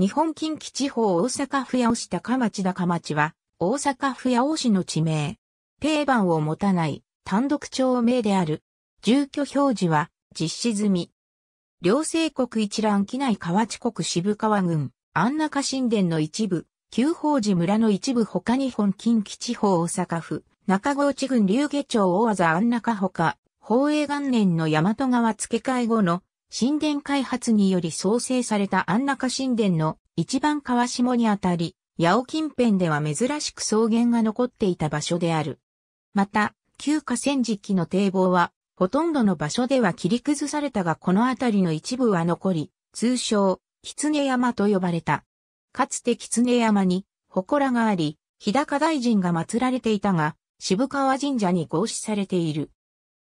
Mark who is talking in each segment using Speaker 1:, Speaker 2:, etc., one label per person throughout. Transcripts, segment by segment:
Speaker 1: 日本近畿地方大阪府八尾市高町高町は、大阪府八尾市の地名。定番を持たない単独町名である。住居表示は実施済み。両政国一覧機内河内国渋川郡、安中神殿の一部、旧宝寺村の一部他日本近畿地方大阪府、中郷地郡龍下町大和安中ほか、法永元年の大和川付け替え後の神殿開発により創生された安中神殿の一番川下にあたり、八尾近辺では珍しく草原が残っていた場所である。また、旧河川敷の堤防は、ほとんどの場所では切り崩されたがこの辺りの一部は残り、通称、狐山と呼ばれた。かつて狐山に、祠があり、日高大臣が祀られていたが、渋川神社に合祀されている。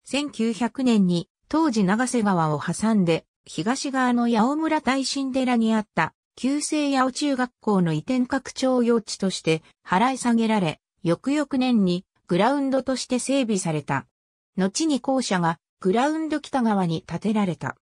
Speaker 1: 1900年に当時長瀬川を挟んで、東側の八尾村大神寺にあった、旧制八尾中学校の移転拡張用地として払い下げられ、翌々年にグラウンドとして整備された。後に校舎がグラウンド北側に建てられた。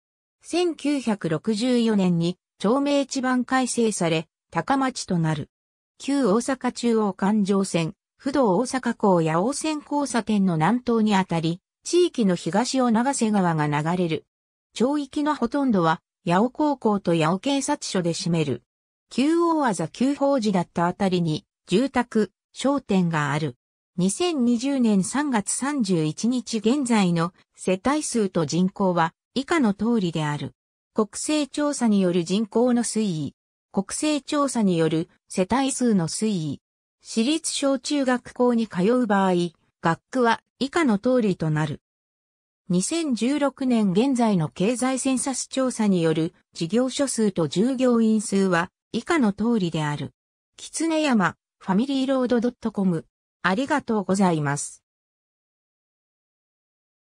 Speaker 1: 1964年に町名地盤改正され、高町となる。旧大阪中央環状線、不動大阪港八尾線交差点の南東にあたり、地域の東を長瀬川が流れる。町域のほとんどは、八尾高校と八尾警察署で占める。旧大技旧法寺だったあたりに、住宅、商店がある。2020年3月31日現在の世帯数と人口は以下の通りである。国勢調査による人口の推移。国勢調査による世帯数の推移。私立小中学校に通う場合、学区は以下の通りとなる。2016年現在の経済センサス調査による事業所数と従業員数は以下の通りである。きつね山、ファミリーロード .com。ありがとうございます。